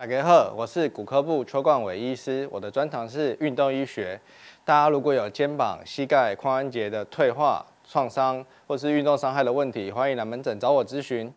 大家好，我是骨科部邱冠伟医师，我的专长是运动医学。大家如果有肩膀、膝盖、髋关节的退化、创伤或是运动伤害的问题，欢迎来门诊找我咨询。